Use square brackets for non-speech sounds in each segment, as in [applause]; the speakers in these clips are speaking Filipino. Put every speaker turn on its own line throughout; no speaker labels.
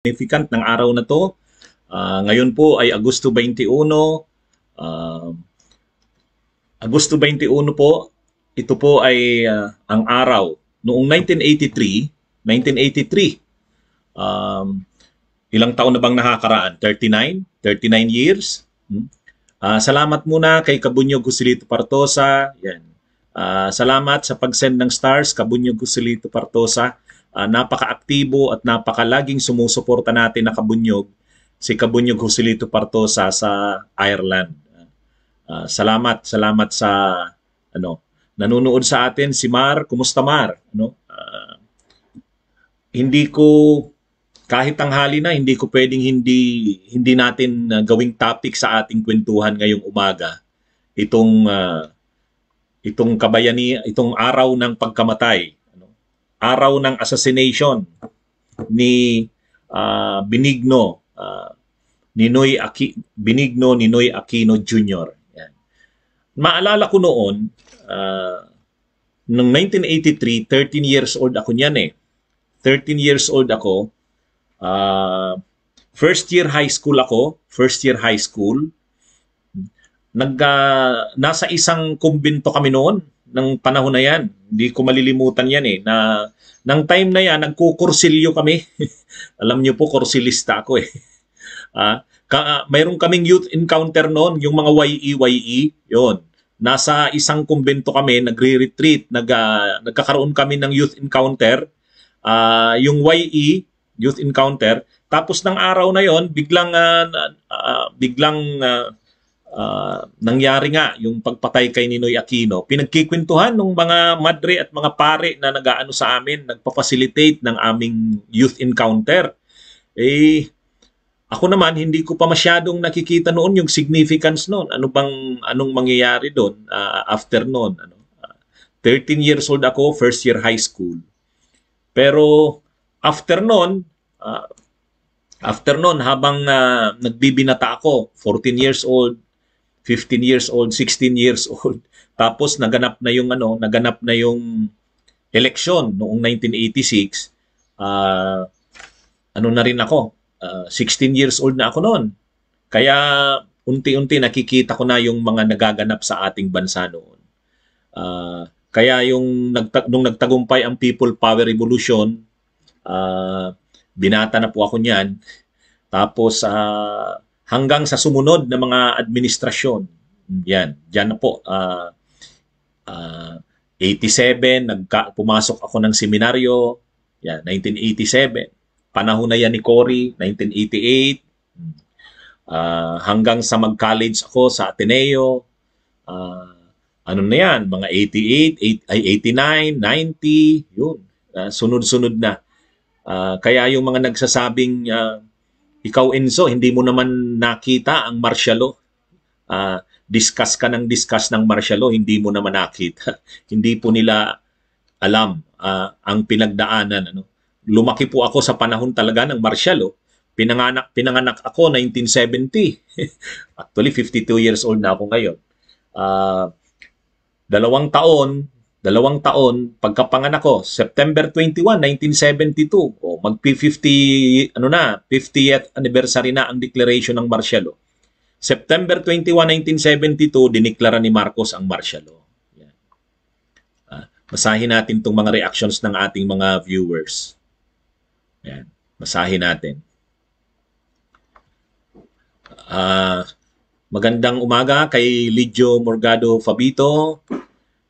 significant ng araw na to. Uh, ngayon po ay Agosto 21. Uh, ah, Agosto 21 po, ito po ay uh, ang araw. Noong 1983, 1983, um, ilang taon na bang nakakaraan? 39? 39 years? Hmm? Uh, salamat muna kay Kabunyo Gusilito Partosa. Yan. Uh, salamat sa pag-send ng stars, Kabunyo Gusilito Partosa uh, napaka-aktibo at napakalaging sumusuporta natin na kabunyog, si Kabunyog Joselito Partosa sa Ireland. Uh, salamat, salamat sa ano, nanonood sa atin si Mar, kumusta Mar? Ano? Uh, hindi ko kahit tanghali na hindi ko pwedeng hindi hindi natin uh, gawing topic sa ating kwentuhan ngayong umaga itong uh, itong kabayani itong araw ng pagkamatay araw ng assassination ni uh, Benigno uh, ah, Ninoy Aki, Benigno Ninoy Aquino Jr. Yan. Maalala ko noon, uh, noong 1983, 13 years old ako niyan eh. 13 years old ako. Uh, first year high school ako. First year high school. Nag, uh, nasa isang kumbento kami noon ng panahon na yan. Hindi ko malilimutan yan eh. Na, nang time na yan, nagkukursilyo kami. [laughs] Alam niyo po, kursilista ako eh. [laughs] ah, ka, uh, kaming youth encounter noon, yung mga YE-YE, yon e, Nasa isang kumbento kami, nagre-retreat, nag, uh, nagkakaroon kami ng youth encounter. Uh, yung YE, youth encounter, tapos ng araw na yon biglang uh, uh, biglang uh, uh, nangyari nga yung pagpatay kay Ninoy Aquino, pinagkikwentuhan ng mga madre at mga pare na nagaano sa amin, nagpa-facilitate ng aming youth encounter. Eh, ako naman, hindi ko pa masyadong nakikita noon yung significance noon. Ano bang, anong mangyayari doon uh, after noon? Ano? 13 years old ako, first year high school. Pero after noon, uh, after noon, habang uh, nagbibinata ako, 14 years old, 15 years old, 16 years old. [laughs] Tapos naganap na yung ano, naganap na yung election noong 1986. Uh, ah, ano na rin ako, uh, ah, 16 years old na ako noon. Kaya unti-unti nakikita ko na yung mga nagaganap sa ating bansa noon. Uh, kaya yung nagtag nung nagtagumpay ang People Power Revolution, uh, binata na po ako niyan. Tapos uh, hanggang sa sumunod na mga administrasyon. Yan, dyan na po. Uh, uh, 87, nagka, pumasok ako ng seminaryo. Yan, 1987. Panahon na yan ni Cory, 1988. Uh, ah, hanggang sa mag-college ako sa Ateneo. Uh, ano na yan, mga 88, 8, ay 89, 90, yun. Uh, sunod-sunod na. Uh, kaya yung mga nagsasabing uh, ikaw Enzo, hindi mo naman nakita ang martial law. Uh, discuss ka ng discuss ng martial hindi mo naman nakita. [laughs] hindi po nila alam uh, ang pinagdaanan. Ano? Lumaki po ako sa panahon talaga ng martial Pinanganak, pinanganak ako 1970. [laughs] Actually, 52 years old na ako ngayon. Uh, dalawang taon dalawang taon pagkapanganak ko, September 21, 1972. O magpi 50 ano na, 50th anniversary na ang declaration ng martial law. September 21, 1972, diniklara ni Marcos ang martial law. Yan. Ah, natin itong mga reactions ng ating mga viewers. Yan. Masahin natin. Ah, magandang umaga kay Lidio Morgado Fabito,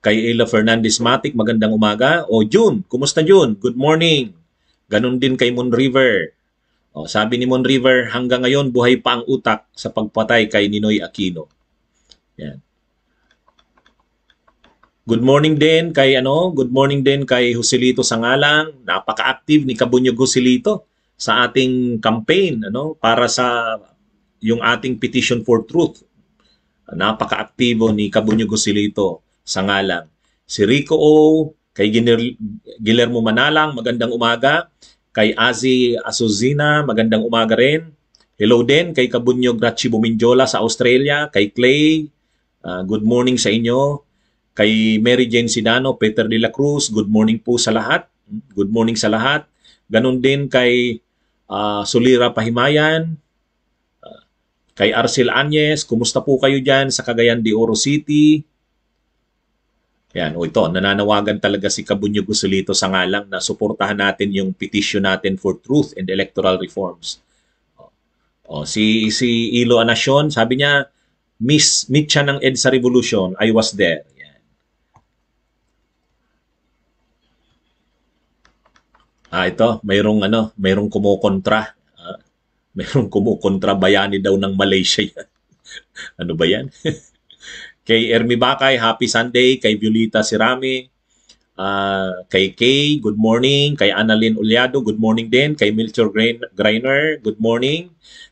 Kay Ella Fernandez Matic, magandang umaga. O June, kumusta June? Good morning. Ganon din kay Moon River. O, sabi ni Moon River, hanggang ngayon buhay pa ang utak sa pagpatay kay Ninoy Aquino. Yan. Good morning din kay ano, good morning din kay Joselito Sangalang. Napaka-active ni Kabunyog Joselito sa ating campaign ano para sa yung ating petition for truth. Napaka-aktibo ni Kabunyog Joselito sa ngalan. Si Rico O, kay Guillermo Manalang, magandang umaga. Kay Azi Asuzina, magandang umaga rin. Hello din kay Kabunyo Rachi Buminjola sa Australia, kay Clay, uh, good morning sa inyo. Kay Mary Jane Sidano, Peter De La Cruz, good morning po sa lahat. Good morning sa lahat. Ganon din kay uh, ah, Solira Pahimayan, uh, kay Arcel Anyes, kumusta po kayo dyan sa Cagayan de Oro City? Yan, o ito, nananawagan talaga si Kabunyo Gusulito sa ngalang na suportahan natin yung petition natin for truth and electoral reforms. O, si, si Ilo Anasyon, sabi niya, Miss, Mitcha ng EDSA Revolution, I was there. Yan. Ah, ito, mayroong ano, mayroong kumukontra. Ah, mayroong kumukontra bayani daw ng Malaysia yan. [laughs] ano ba yan? [laughs] Kay Ermi Bakay, happy Sunday. Kay Violeta Sirami, uh, kay Kay, good morning. Kay Annalyn Uliado, good morning din. Kay Milcher Griner, good morning.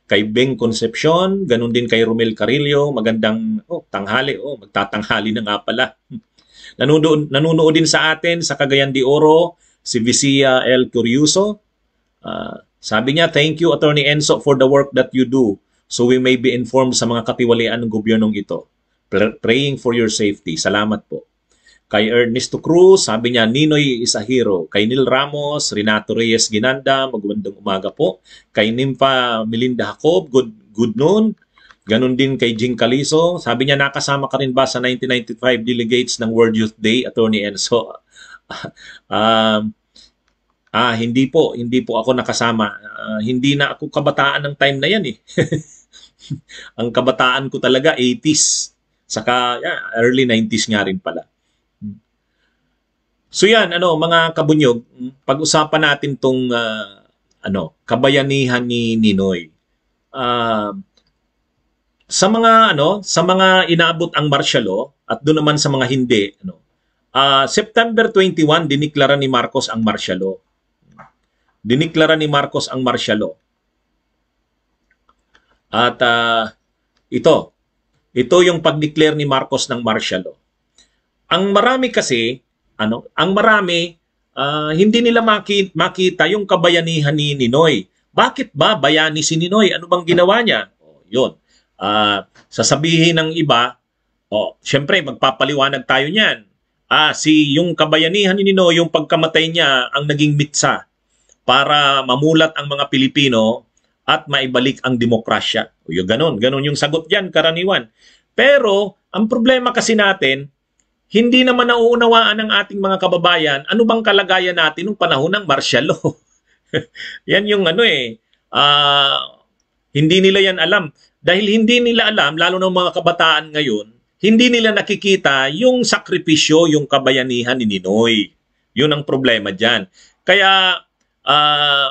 Kay Beng Concepcion, ganun din kay Romel Carillo, magandang oh, tanghali. Oh, magtatanghali na nga pala. Nanunood, [laughs] nanunood din sa atin sa Cagayan de Oro, si Vicia L. Curioso. Uh, sabi niya, thank you Attorney Enzo for the work that you do so we may be informed sa mga katiwalian ng gobyernong ito praying for your safety. Salamat po. Kay Ernesto Cruz, sabi niya, Ninoy is a hero. Kay Neil Ramos, Renato Reyes Ginanda, magandang umaga po. Kay Nimpa Melinda Jacob, good, good noon. Ganon din kay Jing Caliso. Sabi niya, nakasama ka rin ba sa 1995 delegates ng World Youth Day, Attorney Enzo? [laughs] um, ah, hindi po, hindi po ako nakasama. Uh, hindi na ako kabataan ng time na yan eh. [laughs] Ang kabataan ko talaga, 80s. Saka yeah, early 90s nga rin pala. So yan, ano, mga kabunyog, pag-usapan natin tong uh, ano, kabayanihan ni Ninoy. Uh, sa mga ano, sa mga inaabot ang martial law at doon naman sa mga hindi, ano, uh, September 21 diniklara ni Marcos ang martial law. Diniklara ni Marcos ang martial law. At uh, ito, ito yung pag-declare ni Marcos ng martial law. Ang marami kasi, ano, ang marami uh, hindi nila makita yung kabayanihan ni Ninoy. Bakit ba bayani si Ninoy? Ano bang ginawa niya? Oh, yun. Uh, sasabihin ng iba, oh, syempre magpapaliwanag tayo niyan. Ah, si yung kabayanihan ni Ninoy, yung pagkamatay niya ang naging mitsa para mamulat ang mga Pilipino at maibalik ang demokrasya. O yung ganun, ganun yung sagot diyan karaniwan. Pero ang problema kasi natin, hindi naman nauunawaan ng ating mga kababayan ano bang kalagayan natin nung panahon ng martial law. [laughs] yan yung ano eh, uh, hindi nila yan alam. Dahil hindi nila alam, lalo ng mga kabataan ngayon, hindi nila nakikita yung sakripisyo, yung kabayanihan ni Ninoy. Yun ang problema dyan. Kaya uh,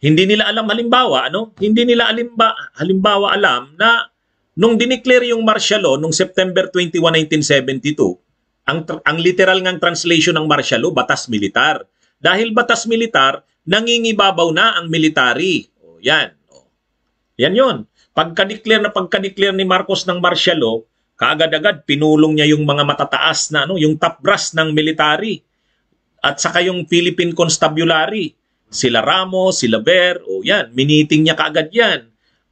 hindi nila alam halimbawa, ano? Hindi nila halimba, halimbawa alam na nung dineclare yung martial law nung September 21, 1972, ang ang literal ngang translation ng martial law, batas militar. Dahil batas militar, nangingibabaw na ang military. O, yan. O, yan 'yon. Pagka-declare na pagka-declare ni Marcos ng martial law, kaagad-agad pinulong niya yung mga matataas na ano, yung top brass ng military at saka yung Philippine Constabulary sila Ramos, sila Ber, o yan, miniting niya kaagad yan.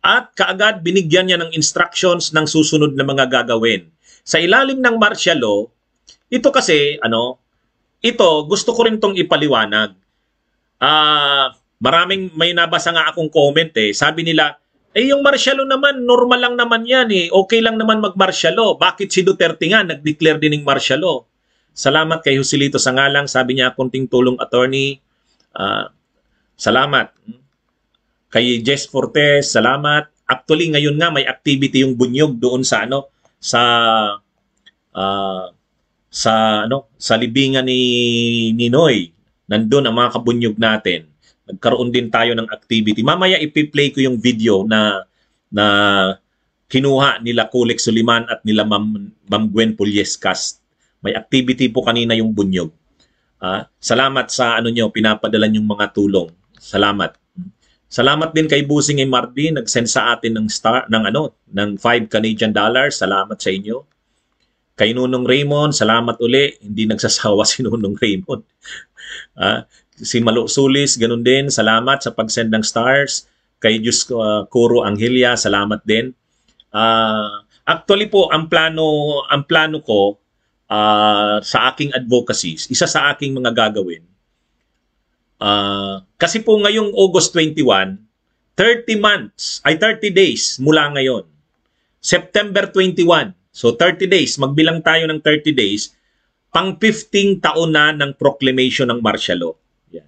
At kaagad binigyan niya ng instructions ng susunod na mga gagawin. Sa ilalim ng martial law, ito kasi, ano, ito, gusto ko rin tong ipaliwanag. Ah, uh, maraming may nabasa nga akong comment eh. Sabi nila, eh yung martial law naman, normal lang naman yan eh. Okay lang naman mag-martial law. Bakit si Duterte nga nag-declare din ng martial law? Salamat kay Husilito sa Sangalang. Sabi niya, kunting tulong attorney. Uh, Salamat. Kay Jess Fortes, salamat. Actually, ngayon nga may activity yung bunyog doon sa ano sa uh, sa ano sa libingan ni Ninoy. Nandoon ang mga kabunyog natin. Nagkaroon din tayo ng activity. Mamaya ipi-play ko yung video na na kinuha nila Kulik Suliman at nila Ma'am Ma'am Gwen Pulyescas. May activity po kanina yung bunyog. Ah, salamat sa ano niyo pinapadala yung mga tulong. Salamat. Salamat din kay Busing MRD, nag-send sa atin ng star ng ano, ng 5 Canadian dollars. Salamat sa inyo. Kay Nunong Raymond, salamat uli. Hindi nagsasawa [laughs] si Nunong Raymond. [laughs] ah, si Malo Sulis, ganun din. Salamat sa pag-send ng stars. Kay Diyos uh, Kuro Anghelia, salamat din. Uh, actually po, ang plano ang plano ko uh, sa aking advocacies, isa sa aking mga gagawin Uh, kasi po ngayong August 21, 30 months, ay 30 days mula ngayon. September 21, so 30 days, magbilang tayo ng 30 days, pang 15 taon na ng proclamation ng martial law. Yan.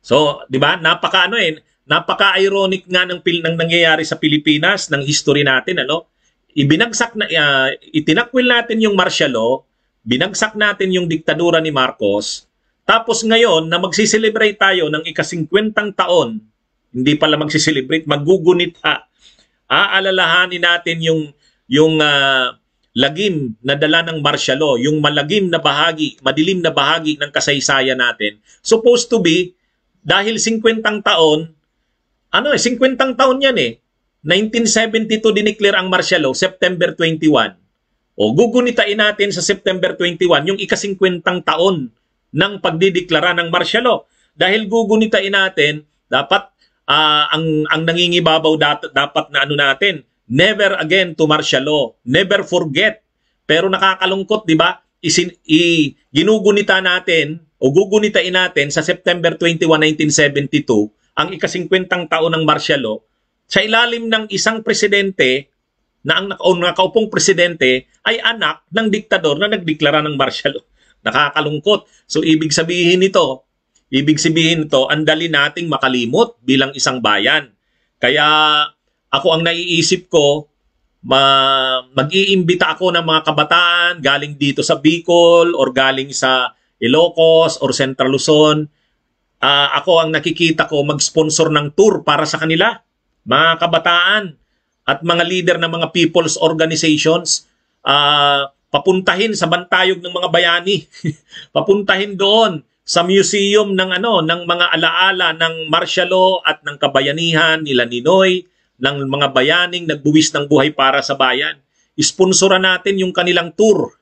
So, di ba, napaka ano eh, napaka-ironic nga ng, ng nangyayari sa Pilipinas, ng history natin, ano, ibinagsak na, uh, itinakwil natin yung martial law, binagsak natin yung diktadura ni Marcos, tapos ngayon na magsiselebrate tayo ng ika-50 taon, hindi pala magsiselebrate, magugunita. Aalalahanin natin yung yung uh, lagim na dala ng martial law, yung malagim na bahagi, madilim na bahagi ng kasaysayan natin. Supposed to be dahil 50 taon, ano eh, 50 taon yan eh. 1972 dineclare ang martial law, September 21. O gugunitain natin sa September 21 yung ika-50 taon ng pagdideklara ng martial law. Dahil gugunitain natin, dapat uh, ang ang nangingibabaw dat, dapat na ano natin, never again to martial law, never forget. Pero nakakalungkot, 'di ba? Isin i, ginugunita natin o gugunitain natin sa September 21, 1972 ang ika-50 taon ng martial law sa ilalim ng isang presidente na ang nakaupong presidente ay anak ng diktador na nagdeklara ng martial law. Nakakalungkot. So ibig sabihin nito, ibig sabihin nito, ang dali nating makalimot bilang isang bayan. Kaya ako ang naiisip ko, ma- mag-iimbita ako ng mga kabataan galing dito sa Bicol or galing sa Ilocos or Central Luzon. Uh, ako ang nakikita ko mag-sponsor ng tour para sa kanila, mga kabataan at mga leader ng mga people's organizations. Uh, papuntahin sa bantayog ng mga bayani, [laughs] papuntahin doon sa museum ng ano ng mga alaala ng martial law at ng kabayanihan nila Ninoy ng mga bayaning nagbuwis ng buhay para sa bayan. Isponsoran natin yung kanilang tour.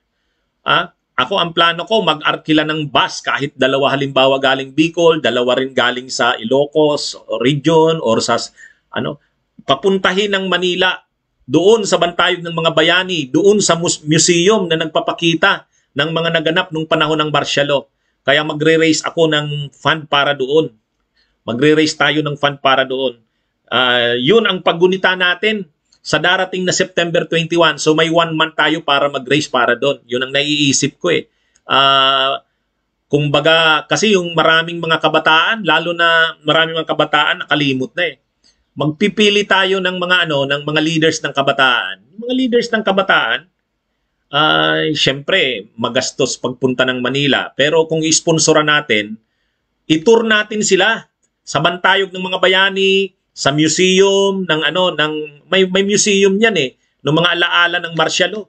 Ah, ako ang plano ko mag-arkila ng bus kahit dalawa halimbawa galing Bicol, dalawa rin galing sa Ilocos region or sa ano papuntahin ng Manila doon sa bantayog ng mga bayani, doon sa museum na nagpapakita ng mga naganap nung panahon ng Barcialo. Kaya magre-raise ako ng fund para doon. Magre-raise tayo ng fund para doon. Uh, yun ang paggunita natin sa darating na September 21. So may one month tayo para mag-raise para doon. Yun ang naiisip ko eh. Uh, kumbaga, kasi yung maraming mga kabataan, lalo na maraming mga kabataan, nakalimot na eh magpipili tayo ng mga ano ng mga leaders ng kabataan. Yung mga leaders ng kabataan ay uh, syempre magastos pagpunta ng Manila pero kung isponsoran natin itour natin sila sa bantayog ng mga bayani sa museum ng ano ng may may museum yan eh ng mga alaala ng martial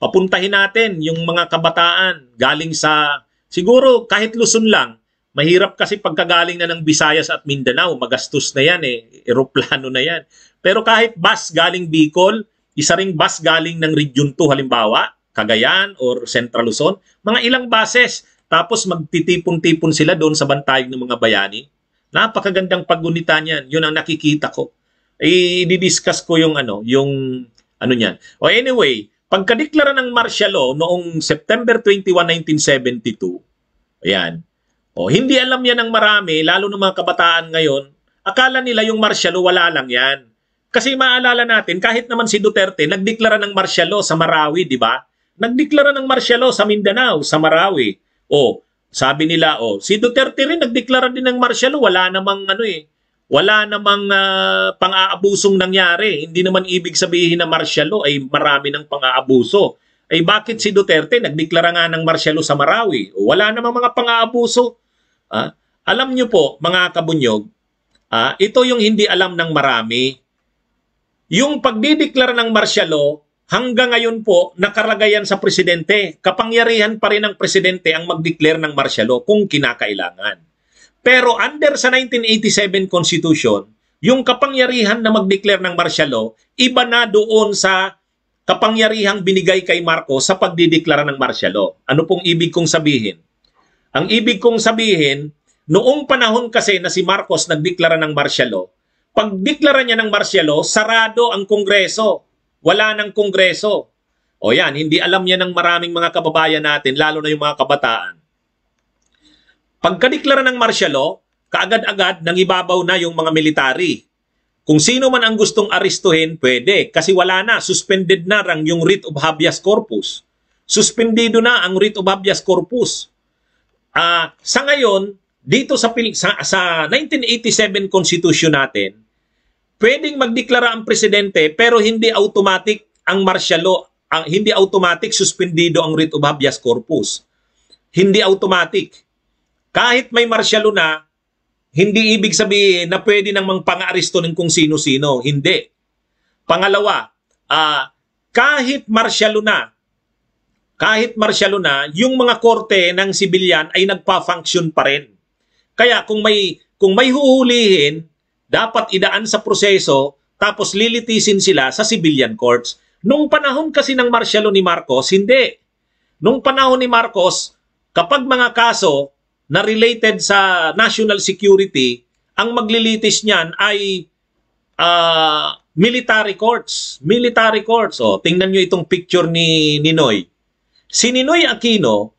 Papuntahin natin yung mga kabataan galing sa siguro kahit Luzon lang Mahirap kasi pagkagaling na ng Visayas at Mindanao, magastos na yan eh, eroplano na yan. Pero kahit bus galing Bicol, isa ring bus galing ng Region 2 halimbawa, Cagayan or Central Luzon, mga ilang buses. Tapos magtitipon-tipon sila doon sa bantayog ng mga bayani. Napakagandang paggunita niyan. Yun ang nakikita ko. Eh, i-discuss ko yung ano, yung ano niyan. O anyway, pagkadeklara ng martial law noong September 21, 1972, ayan, o, hindi alam yan ng marami, lalo ng mga kabataan ngayon. Akala nila yung martial law, wala lang yan. Kasi maalala natin, kahit naman si Duterte, nagdeklara ng martial law sa Marawi, di ba? Nagdeklara ng martial law sa Mindanao, sa Marawi. O, sabi nila, o, si Duterte rin nagdeklara din ng martial law, wala namang ano eh, wala namang uh, pang-aabusong nangyari. Hindi naman ibig sabihin na martial law ay marami ng pang-aabuso. Ay eh, bakit si Duterte nagdeklara nga ng martial law sa Marawi? Wala namang mga pang-aabuso. Ah, alam nyo po, mga kabunyog, ah, ito yung hindi alam ng marami. Yung pagdideklara ng martial law, hanggang ngayon po, nakaragayan sa presidente. Kapangyarihan pa rin ng presidente ang mag-declare ng martial law kung kinakailangan. Pero under sa 1987 Constitution, yung kapangyarihan na mag-declare ng martial law, iba na doon sa kapangyarihang binigay kay Marcos sa pagdideklara ng martial law. Ano pong ibig kong sabihin? Ang ibig kong sabihin, noong panahon kasi na si Marcos nagdeklara ng martial law, pagdeklara niya ng martial law, sarado ang Kongreso. Wala ng Kongreso. O yan, hindi alam niya ng maraming mga kababayan natin, lalo na yung mga kabataan. Pagkadeklara ng martial law, kaagad-agad nang ibabaw na yung mga military. Kung sino man ang gustong aristuhin, pwede. Kasi wala na, suspended na rang yung writ of habeas corpus. Suspendido na ang writ of habeas corpus uh, sa ngayon, dito sa, sa, sa 1987 Constitution natin, pwedeng magdeklara ang presidente pero hindi automatic ang martial law, ang, ah, hindi automatic suspendido ang writ of habeas corpus. Hindi automatic. Kahit may martial law na, hindi ibig sabihin na pwede nang mangpang-aresto ng kung sino-sino. Hindi. Pangalawa, uh, kahit martial law na, kahit marsyalo na, yung mga korte ng sibilyan ay nagpa-function pa rin. Kaya kung may kung may huhulihin, dapat idaan sa proseso tapos lilitisin sila sa civilian courts. Nung panahon kasi ng martial ni Marcos, hindi. Nung panahon ni Marcos, kapag mga kaso na related sa national security, ang maglilitis niyan ay uh, military courts. Military courts. O, tingnan nyo itong picture ni Ninoy. Si Ninoy Aquino,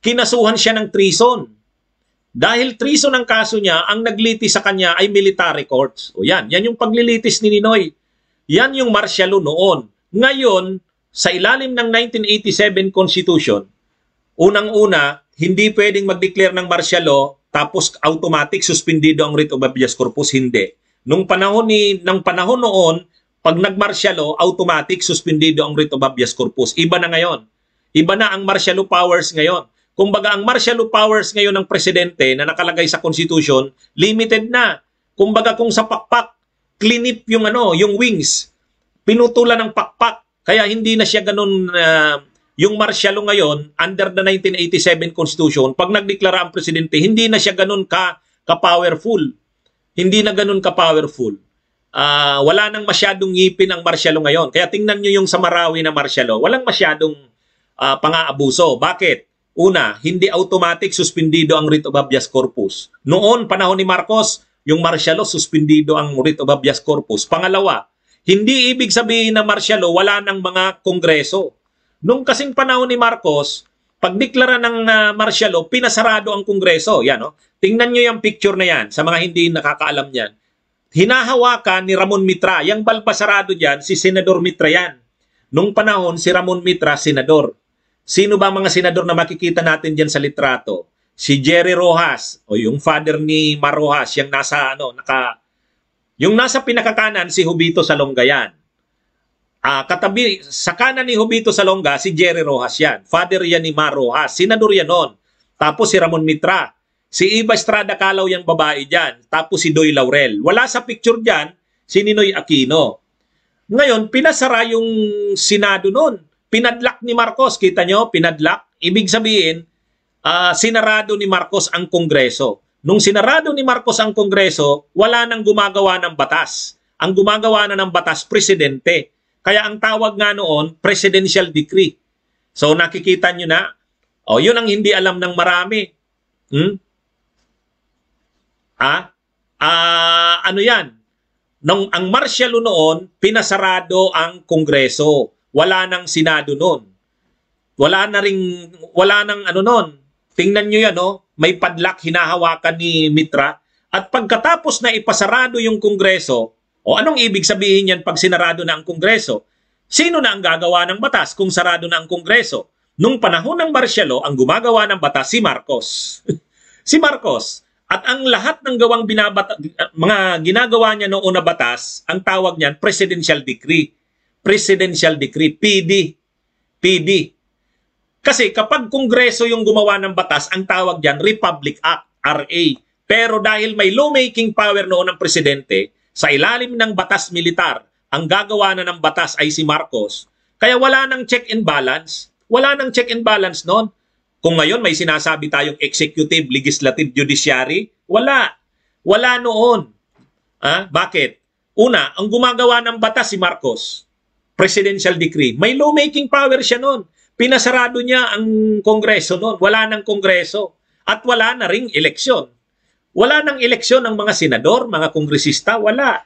kinasuhan siya ng treason. Dahil treason ang kaso niya, ang nagliti sa kanya ay military courts. O yan, yan yung paglilitis ni Ninoy. Yan yung martial law noon. Ngayon, sa ilalim ng 1987 Constitution, unang-una, hindi pwedeng mag-declare ng martial law tapos automatic suspendido ang writ of habeas corpus. Hindi. Nung panahon, ni, ng panahon noon, pag nag-martial law, automatic suspendido ang writ of habeas corpus. Iba na ngayon. Iba na ang martial law powers ngayon. Kumbaga ang martial law powers ngayon ng presidente na nakalagay sa constitution, limited na. Kumbaga kung sa pakpak, clinip yung ano, yung wings, pinutulan ng pakpak. Kaya hindi na siya ganun uh, yung martial law ngayon under the 1987 constitution. Pag nagdeklara ang presidente, hindi na siya ganun ka ka-powerful. Hindi na ganun ka-powerful. Uh, wala nang masyadong ngipin ang martial law ngayon. Kaya tingnan nyo yung sa Marawi na martial law. Walang masyadong uh, pang-aabuso. Bakit? Una, hindi automatic suspendido ang writ of habeas corpus. Noon, panahon ni Marcos, yung martial law, suspendido ang writ of habeas corpus. Pangalawa, hindi ibig sabihin na martial law, wala ng mga kongreso. Nung kasing panahon ni Marcos, pagdeklara ng uh, martial law, pinasarado ang kongreso. Yan, no? Tingnan nyo yung picture na yan sa mga hindi nakakaalam niyan. Hinahawakan ni Ramon Mitra. Yung balbasarado dyan, si Senador Mitra yan. Nung panahon, si Ramon Mitra, Senador. Sino ba mga senador na makikita natin diyan sa litrato? Si Jerry Rojas o yung father ni Marojas, yung nasa ano, naka yung nasa pinakakanan si Hubito Salongayan. Uh, ah, katabi, sa kanan ni Hubito Salonga, si Jerry Rojas yan. Father yan ni Mar Rojas. Senador yan noon. Tapos si Ramon Mitra. Si Iba Estrada Calaw yung babae diyan, Tapos si Doy Laurel. Wala sa picture diyan si Ninoy Aquino. Ngayon, pinasara yung Senado noon. Pinadlak ni Marcos, kita nyo, pinadlak. Ibig sabihin, uh, sinarado ni Marcos ang Kongreso. Nung sinarado ni Marcos ang Kongreso, wala nang gumagawa ng batas. Ang gumagawa na ng batas, presidente. Kaya ang tawag nga noon, presidential decree. So nakikita nyo na, oh, yun ang hindi alam ng marami. Hmm? Ah? Ah, ano yan? Nung ang martial noon, pinasarado ang Kongreso wala nang Senado noon. Wala na ring wala nang ano noon. Tingnan niyo 'yan, no? May padlock hinahawakan ni Mitra at pagkatapos na ipasarado yung Kongreso, o anong ibig sabihin niyan pag sinarado na ang Kongreso? Sino na ang gagawa ng batas kung sarado na ang Kongreso? Nung panahon ng Marcialo, ang gumagawa ng batas si Marcos. [laughs] si Marcos. At ang lahat ng gawang binabata, mga ginagawa niya noon na batas, ang tawag niyan, presidential decree. Presidential Decree, PD. PD. Kasi kapag Kongreso yung gumawa ng batas, ang tawag diyan Republic Act, RA. Pero dahil may lawmaking power noon ng presidente, sa ilalim ng batas militar, ang gagawa na ng batas ay si Marcos. Kaya wala nang check and balance. Wala nang check and balance noon. Kung ngayon may sinasabi tayong executive, legislative, judiciary, wala. Wala noon. Ah, bakit? Una, ang gumagawa ng batas si Marcos presidential decree. May lawmaking power siya noon. Pinasarado niya ang kongreso noon. Wala ng kongreso. At wala na ring eleksyon. Wala ng eleksyon ng mga senador, mga kongresista, wala.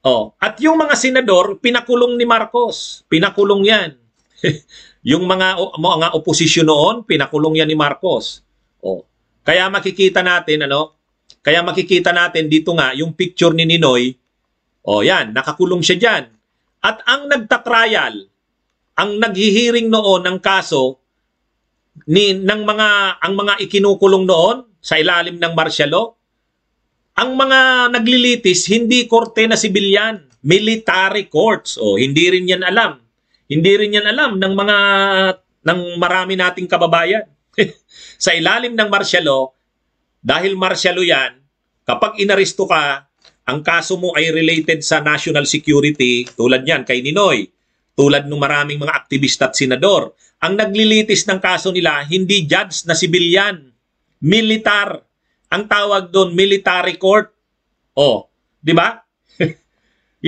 Oh, at yung mga senador, pinakulong ni Marcos. Pinakulong yan. [laughs] yung mga, mga oposisyon noon, pinakulong yan ni Marcos. Oh. Kaya makikita natin, ano, kaya makikita natin dito nga, yung picture ni Ninoy, oh yan, nakakulong siya dyan. At ang nagtatrial, ang naghihiring noon ng kaso ni ng mga ang mga ikinukulong noon sa ilalim ng martial law, ang mga naglilitis hindi korte na sibilyan, military courts. O hindi rin 'yan alam. Hindi rin 'yan alam ng mga ng marami nating kababayan. [laughs] sa ilalim ng martial law, dahil martial law 'yan, kapag inaresto ka, ang kaso mo ay related sa national security, tulad niyan kay Ninoy, tulad ng maraming mga aktivista at senador, ang naglilitis ng kaso nila, hindi judge na sibilyan, militar. Ang tawag doon, military court. O, di ba? [laughs]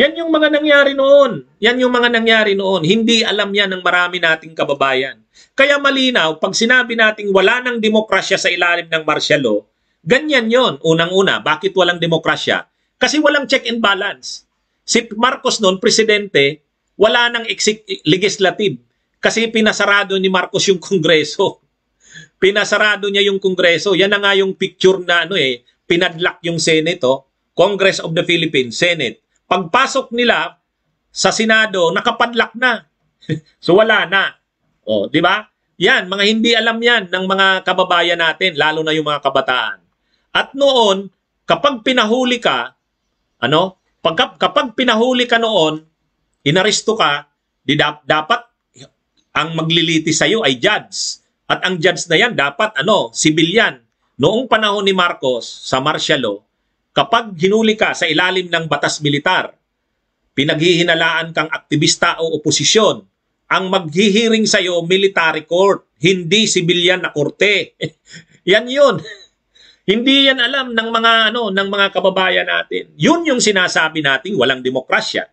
yan yung mga nangyari noon. Yan yung mga nangyari noon. Hindi alam yan ng marami nating kababayan. Kaya malinaw, pag sinabi nating wala ng demokrasya sa ilalim ng martial law, ganyan yon Unang-una, bakit walang demokrasya? Kasi walang check and balance. Si Marcos noon, presidente, wala nang legislative. Kasi pinasarado ni Marcos yung Kongreso. [laughs] Pinasarado niya yung Kongreso. Yan na nga yung picture na ano eh, pinadlock yung Senate, oh. Congress of the Philippines, Senate. Pagpasok nila sa Senado, nakapadlock na. [laughs] so wala na. Oh, di ba? Yan, mga hindi alam yan ng mga kababayan natin, lalo na yung mga kabataan. At noon, kapag pinahuli ka, ano? Pag, kapag pinahuli ka noon, inaresto ka, di da- dapat ang magliliti sa iyo ay judge. At ang judge na yan dapat ano, civilian. Noong panahon ni Marcos sa martial law, kapag hinuli ka sa ilalim ng batas militar, pinaghihinalaan kang aktivista o oposisyon, ang maghihiring sa iyo military court, hindi civilian na korte. [laughs] yan yun. Hindi yan alam ng mga ano ng mga kababayan natin. Yun yung sinasabi nating walang demokrasya.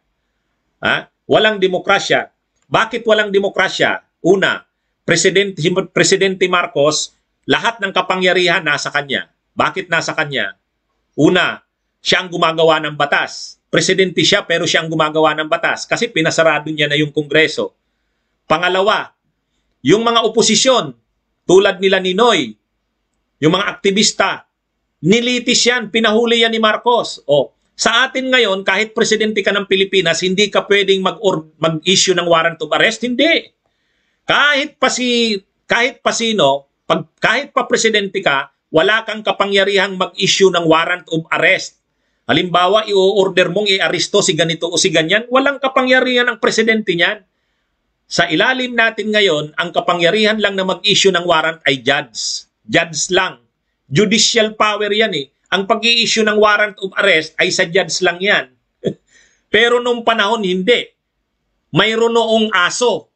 Ha? Walang demokrasya. Bakit walang demokrasya? Una, Presidente Presidente Marcos, lahat ng kapangyarihan nasa kanya. Bakit nasa kanya? Una, siya ang gumagawa ng batas. Presidente siya pero siya ang gumagawa ng batas kasi pinasarado niya na yung Kongreso. Pangalawa, yung mga oposisyon tulad nila Ninoy, yung mga aktivista, nilitis yan, pinahuli yan ni Marcos. O, sa atin ngayon, kahit presidente ka ng Pilipinas, hindi ka pwedeng mag- mag-issue ng warrant of arrest. Hindi. Kahit pa si kahit pa sino, pag, kahit pa presidente ka, wala kang kapangyarihang mag-issue ng warrant of arrest. Halimbawa, i-order mong i-aristo si ganito o si ganyan, walang kapangyarihan ng presidente niyan. Sa ilalim natin ngayon, ang kapangyarihan lang na mag-issue ng warrant ay judge judge lang. Judicial power yan eh. Ang pag-i-issue ng warrant of arrest ay sa judge lang yan. [laughs] Pero nung panahon, hindi. Mayroon noong aso.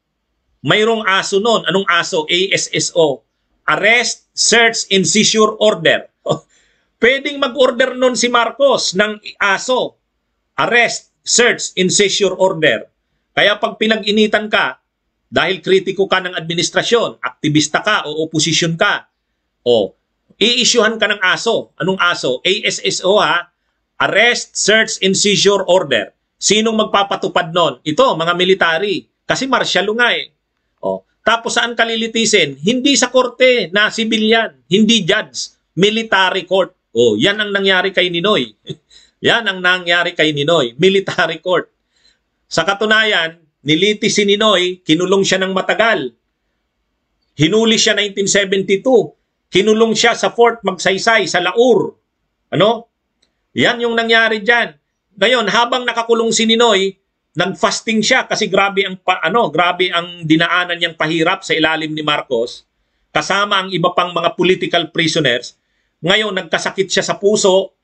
Mayroong aso noon. Anong aso? ASSO. Arrest, Search, and Seizure Order. [laughs] Pwedeng mag-order noon si Marcos ng aso. Arrest, Search, and Seizure Order. Kaya pag pinag-initan ka, dahil kritiko ka ng administrasyon, aktivista ka o oposisyon ka, o, i-issuehan ka ng aso. Anong aso? ASSO ha. Arrest, Search, and Seizure Order. Sinong magpapatupad nun? Ito, mga military. Kasi martial nga eh. O, tapos saan ka kalilitisin? Hindi sa korte na civilian, hindi judge, military court. O, yan ang nangyari kay Ninoy. [laughs] yan ang nangyari kay Ninoy, military court. Sa katunayan, niliti si Ninoy, kinulong siya ng matagal. Hinuli siya 1972 Kinulong siya sa Fort Magsaysay, sa Laur. Ano? Yan yung nangyari diyan. Ngayon, habang nakakulong si Ninoy, nagfasting siya kasi grabe ang pa, ano, grabe ang dinaanan niyang pahirap sa ilalim ni Marcos kasama ang iba pang mga political prisoners. Ngayon, nagkasakit siya sa puso,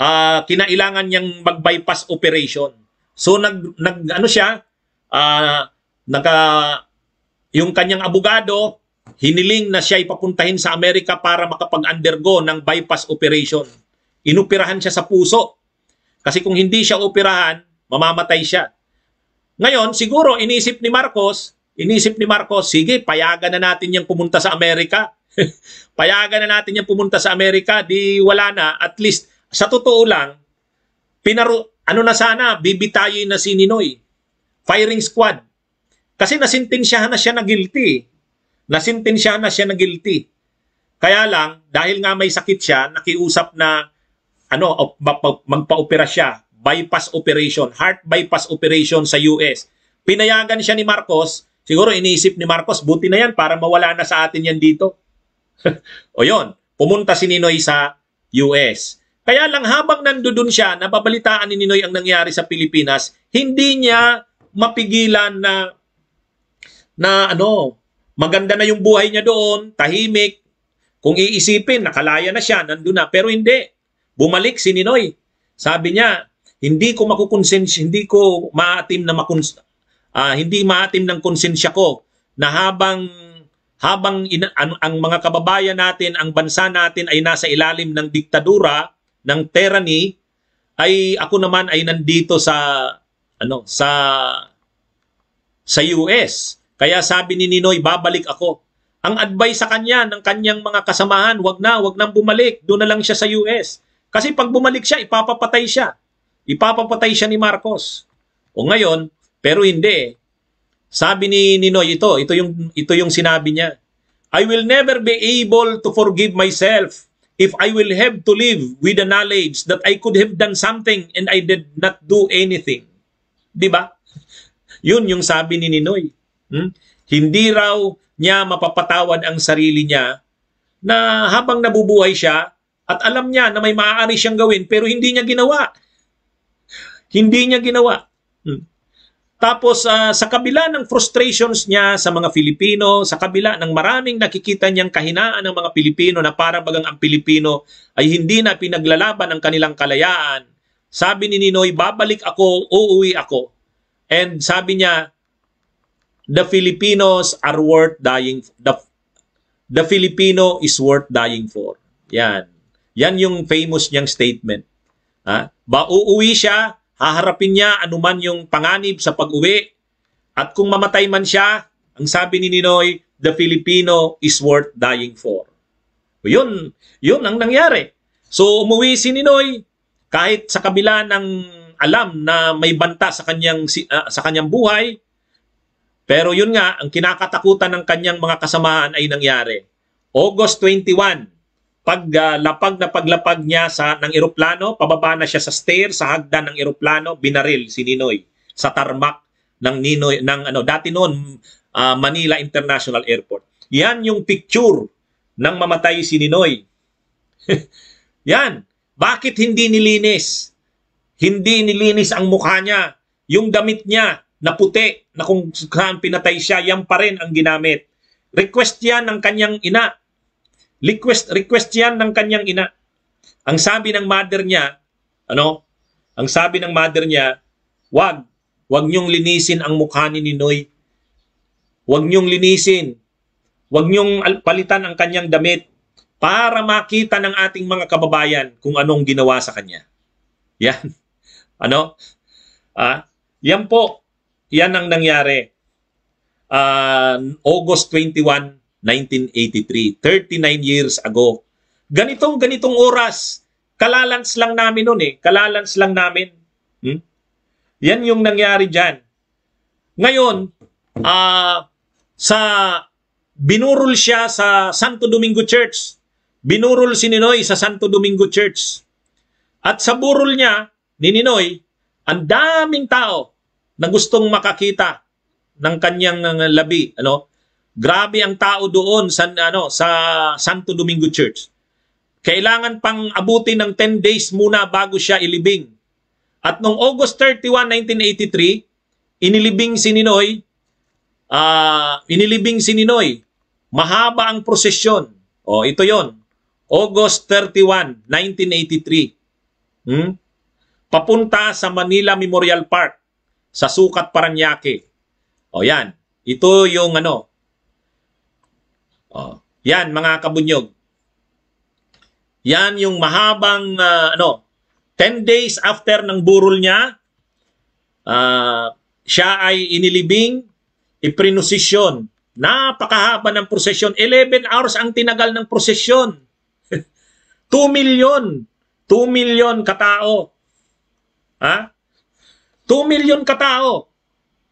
uh, kinailangan niyang mag-bypass operation. So nag nag ano siya, uh, naka yung kanyang abogado Hiniling na siya ipapuntahin sa Amerika para makapag-undergo ng bypass operation. Inoperahan siya sa puso. Kasi kung hindi siya operahan, mamamatay siya. Ngayon, siguro inisip ni Marcos, inisip ni Marcos, sige, payagan na natin yung pumunta sa Amerika. [laughs] payagan na natin yung pumunta sa Amerika, di wala na. At least, sa totoo lang, pinaro, ano na sana, bibitayin na si Ninoy. Firing squad. Kasi nasintensyahan na siya na guilty. Nasintensya na siya na guilty. Kaya lang, dahil nga may sakit siya, nakiusap na ano, magpa-opera siya, bypass operation, heart bypass operation sa US. Pinayagan siya ni Marcos, siguro iniisip ni Marcos, buti na yan para mawala na sa atin yan dito. [laughs] o yun, pumunta si Ninoy sa US. Kaya lang habang nandoon siya, napabalitaan ni Ninoy ang nangyari sa Pilipinas, hindi niya mapigilan na na ano, Maganda na yung buhay niya doon, tahimik. Kung iisipin, nakalaya na siya, nandun na. Pero hindi. Bumalik si Ninoy. Sabi niya, hindi ko makukonsensya, hindi ko maatim na makons uh, hindi maatim ng konsensya ko na habang habang ina, ang, ang mga kababayan natin, ang bansa natin ay nasa ilalim ng diktadura, ng tyranny, ay ako naman ay nandito sa ano sa sa US. Kaya sabi ni Ninoy, babalik ako. Ang advice sa kanya ng kanyang mga kasamahan, wag na, wag nang bumalik. Doon na lang siya sa US. Kasi pag bumalik siya, ipapapatay siya. Ipapapatay siya ni Marcos. O ngayon, pero hindi. Sabi ni Ninoy ito, ito yung ito yung sinabi niya. I will never be able to forgive myself if I will have to live with the knowledge that I could have done something and I did not do anything. 'Di ba? [laughs] Yun yung sabi ni Ninoy. Hmm? Hindi raw niya mapapatawad ang sarili niya na habang nabubuhay siya at alam niya na may maaari siyang gawin pero hindi niya ginawa. Hindi niya ginawa. Hmm. Tapos uh, sa kabila ng frustrations niya sa mga Filipino, sa kabila ng maraming nakikita niyang kahinaan ng mga Pilipino na para bagang ang Pilipino ay hindi na pinaglalaban ang kanilang kalayaan. Sabi ni Ninoy, babalik ako, uuwi ako. And sabi niya, the Filipinos are worth dying the the Filipino is worth dying for. Yan. Yan yung famous niyang statement. Ha? Ba uuwi siya, haharapin niya anuman yung panganib sa pag-uwi. At kung mamatay man siya, ang sabi ni Ninoy, the Filipino is worth dying for. Yun, yun ang nangyari. So umuwi si Ninoy kahit sa kabila ng alam na may banta sa kanyang uh, sa kanyang buhay, pero yun nga, ang kinakatakutan ng kanyang mga kasamaan ay nangyari. August 21, paglapag ah, uh, na paglapag niya sa ng eroplano, pababa na siya sa stair sa hagdan ng eroplano, binaril si Ninoy sa tarmac ng Ninoy ng ano dati noon uh, Manila International Airport. Yan yung picture ng mamatay si Ninoy. [laughs] Yan. Bakit hindi nilinis? Hindi nilinis ang mukha niya, yung damit niya, na puti na kung saan pinatay siya, yan pa rin ang ginamit. Request yan ng kanyang ina. Request, request yan ng kanyang ina. Ang sabi ng mother niya, ano? Ang sabi ng mother niya, wag, wag niyong linisin ang mukha ni Ninoy. Wag niyong linisin. Wag niyong palitan ang kanyang damit para makita ng ating mga kababayan kung anong ginawa sa kanya. Yan. [laughs] Ano? Ah, yan po yan ang nangyari. Uh, August 21, 1983. 39 years ago. Ganitong ganitong oras. Kalalans lang namin noon eh. Kalalans lang namin. Hmm? Yan yung nangyari dyan. Ngayon, uh, sa binurul siya sa Santo Domingo Church. Binurul si Ninoy sa Santo Domingo Church. At sa burol niya, ni Ninoy, ang daming tao na gustong makakita ng kanyang uh, labi, ano? Grabe ang tao doon sa ano sa Santo Domingo Church. Kailangan pang abutin ng 10 days muna bago siya ilibing. At noong August 31, 1983, inilibing si Ninoy, uh, inilibing si Ninoy. Mahaba ang prosesyon. oh, ito yon August 31, 1983. Hmm? Papunta sa Manila Memorial Park sa sukat paranyake. O yan, ito yung ano. O, yan mga kabunyog. Yan yung mahabang uh, ano, 10 days after ng burol niya, uh, siya ay inilibing, iprinosisyon. Napakahaba ng prosesyon. 11 hours ang tinagal ng prosesyon. 2 [laughs] million. 2 million katao. Ha? 2 million katao.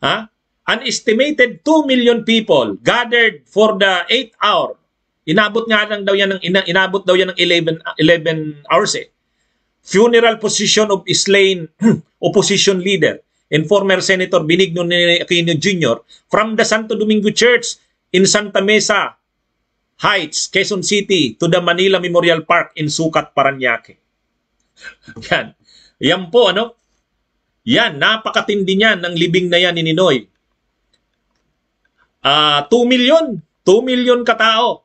Ha? An estimated 2 million people gathered for the 8 hour. Inabot nga lang daw yan ng ina, inabot daw yan ng 11 11 hours eh. Funeral position of slain [clears throat] opposition leader and former Senator Benigno Aquino Jr. from the Santo Domingo Church in Santa Mesa Heights, Quezon City to the Manila Memorial Park in Sucat, Paranaque. [laughs] yan. Yan po ano, yan, napakatindi niyan ng libing na yan ni Ninoy. Uh, ah, 2 million, 2 million katao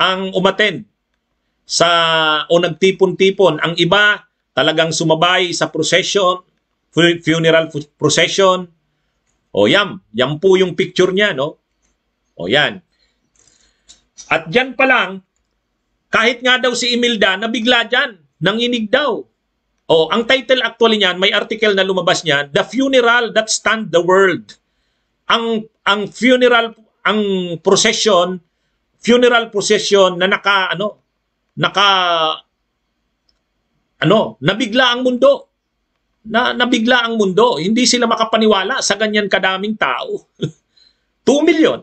ang umaten sa o nagtipon-tipon. Ang iba talagang sumabay sa procession, funeral procession. O yan, yan po yung picture niya, no? O yan. At dyan pa lang, kahit nga daw si Imelda, nabigla dyan, nanginig daw. Oh, ang title actually niyan, may article na lumabas niyan, The Funeral That Stand the World. Ang ang funeral ang procession, funeral procession na naka ano, naka ano, nabigla ang mundo. Na nabigla ang mundo. Hindi sila makapaniwala sa ganyan kadaming tao. 2 [laughs] million.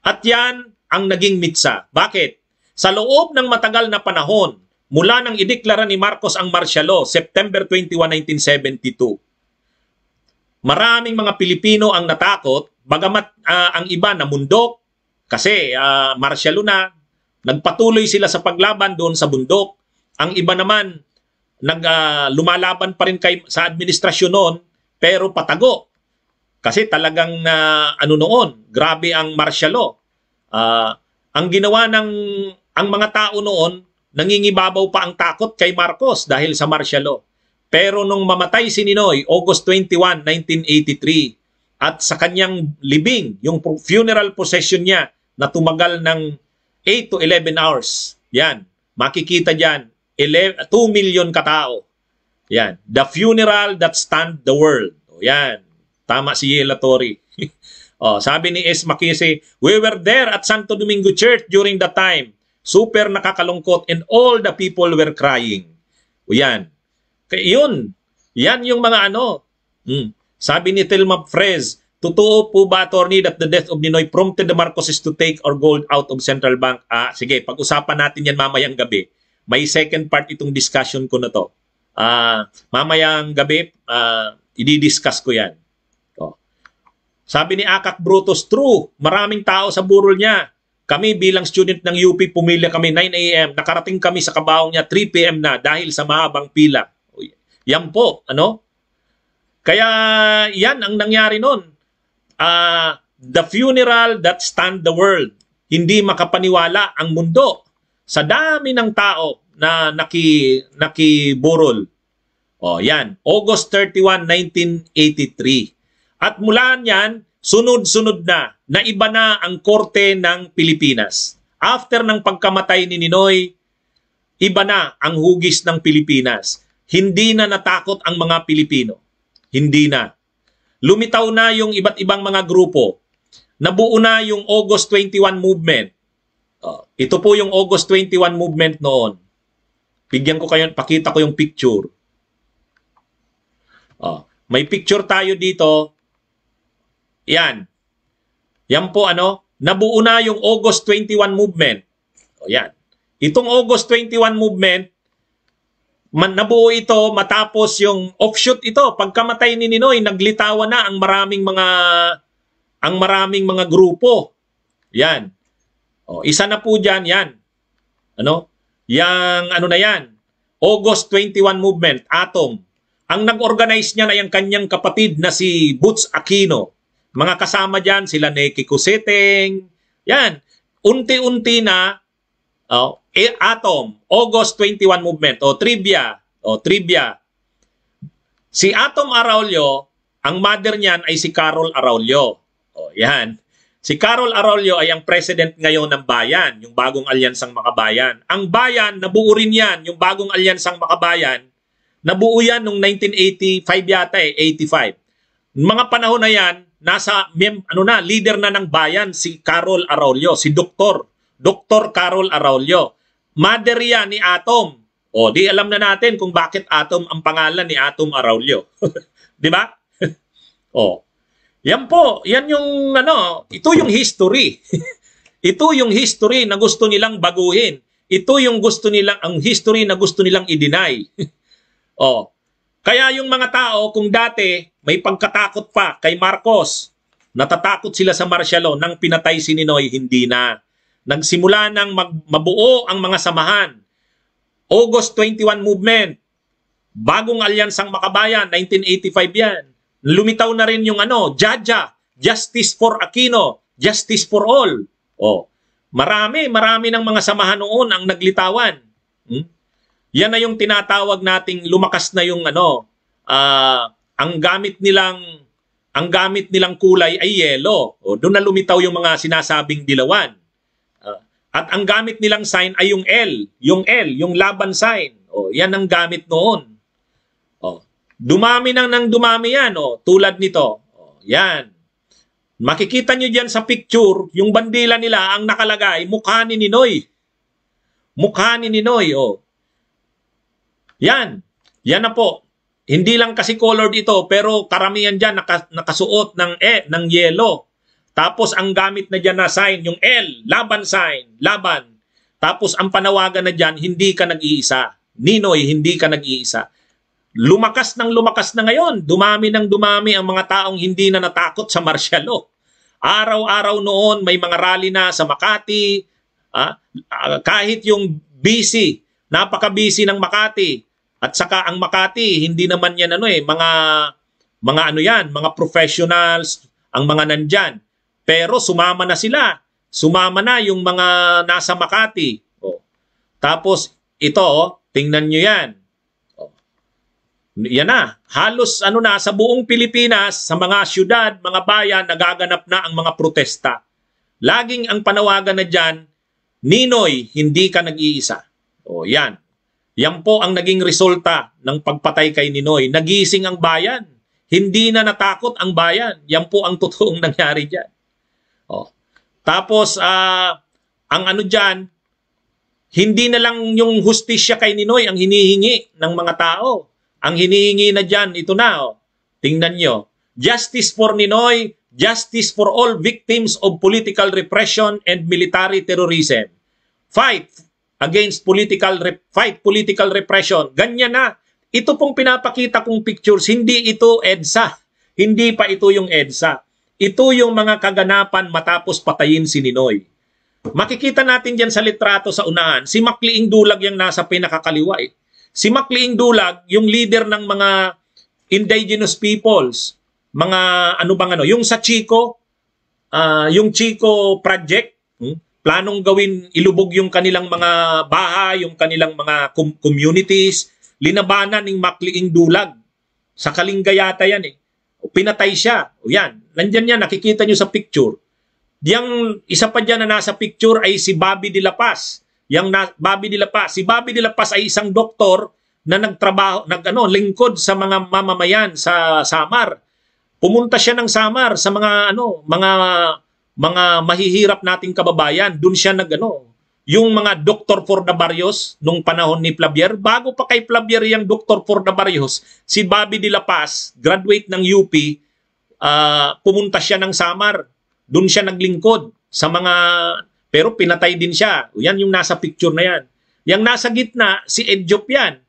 At yan ang naging mitsa. Bakit? Sa loob ng matagal na panahon, mula nang ideklara ni Marcos ang martial law September 21, 1972. Maraming mga Pilipino ang natakot bagamat uh, ang iba na mundok kasi uh, martial law na nagpatuloy sila sa paglaban doon sa bundok. Ang iba naman nag uh, lumalaban pa rin kay sa administrasyon noon pero patago. Kasi talagang na uh, ano noon, grabe ang martial law. Uh, ang ginawa ng ang mga tao noon nangingibabaw pa ang takot kay Marcos dahil sa martial law. Pero nung mamatay si Ninoy, August 21, 1983, at sa kanyang libing, yung funeral procession niya na tumagal ng 8 to 11 hours, yan, makikita dyan, 11, 2 million katao. Yan, the funeral that stand the world. Yan, tama si Yela Torre. [laughs] oh, sabi ni S. McKinsey, we were there at Santo Domingo Church during the time Super nakakalungkot and all the people were crying. O yan. Kaya yun. Yan yung mga ano. Hmm. Sabi ni Telma Frez, Totoo po ba, Atty, that the death of Ninoy prompted the Marcoses to take our gold out of central bank? Ah, sige, pag-usapan natin yan mamayang gabi. May second part itong discussion ko na to. Ah, mamayang gabi, ah, i-discuss ko yan. Oh. Sabi ni Akak Brutus, true, maraming tao sa burol niya. Kami bilang student ng UP, pumila kami 9 a.m. Nakarating kami sa kabaong niya 3 p.m. na dahil sa mahabang pila. Yan po, ano? Kaya yan ang nangyari noon. Uh, ah, the funeral that stand the world. Hindi makapaniwala ang mundo sa dami ng tao na naki, nakiburol. O yan, August 31, 1983. At mula niyan, sunod-sunod na naiba na ang korte ng Pilipinas. After ng pagkamatay ni Ninoy, iba na ang hugis ng Pilipinas. Hindi na natakot ang mga Pilipino. Hindi na. Lumitaw na yung iba't ibang mga grupo. Nabuo na yung August 21 movement. Oh, ito po yung August 21 movement noon. Bigyan ko kayo, pakita ko yung picture. Oh, may picture tayo dito yan. Yan po ano, nabuo na yung August 21 movement. O yan. Itong August 21 movement, man, nabuo ito matapos yung offshoot ito. Pagkamatay ni Ninoy, naglitawan na ang maraming mga ang maraming mga grupo. Yan. O, isa na po diyan yan. Ano? Yang ano na yan, August 21 movement, Atom. Ang nag-organize niya na yung kanyang kapatid na si Boots Aquino. Mga kasama dyan, sila ni Kiko Kusiting. Yan. Unti-unti na oh, e, Atom, August 21 movement, o oh, trivia, o oh, trivia. Si Atom Araulio, ang mother niyan ay si Carol Araulio. O oh, yan. Si Carol Araulio ay ang president ngayon ng bayan, yung bagong alyansang makabayan. Ang bayan, nabuo rin yan, yung bagong alyansang makabayan, nabuo yan noong 1985 yata eh, 85. Mga panahon na yan, nasa mem, ano na leader na ng bayan si Carol Araulio, si Doktor Doktor Carol Araulio. Mother niya ni Atom. O di alam na natin kung bakit Atom ang pangalan ni Atom Araulio. [laughs] 'Di ba? [laughs] o. Yan po, yan yung ano, ito yung history. [laughs] ito yung history na gusto nilang baguhin. Ito yung gusto nilang ang history na gusto nilang i-deny. o. Kaya yung mga tao kung dati may pagkatakot pa kay Marcos, natatakot sila sa martial nang pinatay si Ninoy, hindi na. Nagsimula nang mag- mabuo ang mga samahan. August 21 movement, bagong alyansang makabayan, 1985 yan. Lumitaw na rin yung ano, Jaja, Justice for Aquino, Justice for All. Oh, marami, marami ng mga samahan noon ang naglitawan. Yan na yung tinatawag nating lumakas na yung ano, uh, ang gamit nilang ang gamit nilang kulay ay yellow. O, doon na lumitaw yung mga sinasabing dilawan. Uh, at ang gamit nilang sign ay yung L, yung L, yung laban sign. O, yan ang gamit noon. O, dumami nang nang dumami yan, o, tulad nito. O, yan. Makikita niyo diyan sa picture, yung bandila nila, ang nakalagay, mukha ni Ninoy. Mukha ni Ninoy, oh. Yan. Yan na po. Hindi lang kasi colored ito, pero karamihan dyan naka, nakasuot ng E, ng yellow. Tapos ang gamit na dyan na sign, yung L, laban sign, laban. Tapos ang panawagan na dyan, hindi ka nag-iisa. Ninoy, hindi ka nag-iisa. Lumakas ng lumakas na ngayon. Dumami ng dumami ang mga taong hindi na natakot sa martial law. Araw-araw noon may mga rally na sa Makati, ah, ah kahit yung busy, napaka-busy ng Makati, at saka ang Makati, hindi naman yan ano eh, mga mga ano yan, mga professionals ang mga nandiyan. Pero sumama na sila. Sumama na yung mga nasa Makati. Oh. Tapos ito, tingnan niyo yan. O. Yan na. Halos ano na sa buong Pilipinas, sa mga syudad, mga bayan, nagaganap na ang mga protesta. Laging ang panawagan na dyan, Ninoy, hindi ka nag-iisa. O yan. Yan po ang naging resulta ng pagpatay kay Ninoy. Nagising ang bayan. Hindi na natakot ang bayan. Yan po ang [laughs] totoong nangyari dyan. Oh. Tapos, uh, ang ano dyan, hindi na lang yung hustisya kay Ninoy ang hinihingi ng mga tao. Ang hinihingi na dyan, ito na. Oh. Tingnan nyo. Justice for Ninoy, justice for all victims of political repression and military terrorism. Fight against political fight political repression. Ganyan na. Ito pong pinapakita kong pictures, hindi ito EDSA. Hindi pa ito yung EDSA. Ito yung mga kaganapan matapos patayin si Ninoy. Makikita natin dyan sa litrato sa unahan, si Makliing Dulag yung nasa pinakakaliwa eh. Si Makliing Dulag, yung leader ng mga indigenous peoples, mga ano bang ano, yung sa Chico, uh, yung Chico Project, planong gawin ilubog yung kanilang mga bahay, yung kanilang mga com- communities. Linabanan ng Makliing Dulag. Sa Kalinga yata yan eh. Pinatay siya. O yan. Nandyan yan. Nakikita nyo sa picture. Yang isa pa dyan na nasa picture ay si Bobby De La Paz. Yang na, Bobby De La Paz. Si Bobby De La Paz ay isang doktor na nagtrabaho, nagano, lingkod sa mga mamamayan sa Samar. Pumunta siya ng Samar sa mga ano, mga mga mahihirap nating kababayan, dun siya nagano. Yung mga Dr. Forda Barrios nung panahon ni Flavier, bago pa kay Flavier yung Dr. Forda Barrios, si Bobby De La Paz, graduate ng UP, uh, ah, pumunta siya ng Samar. Doon siya naglingkod sa mga pero pinatay din siya. Yan yung nasa picture na yan. Yang nasa gitna, si Edjop yan.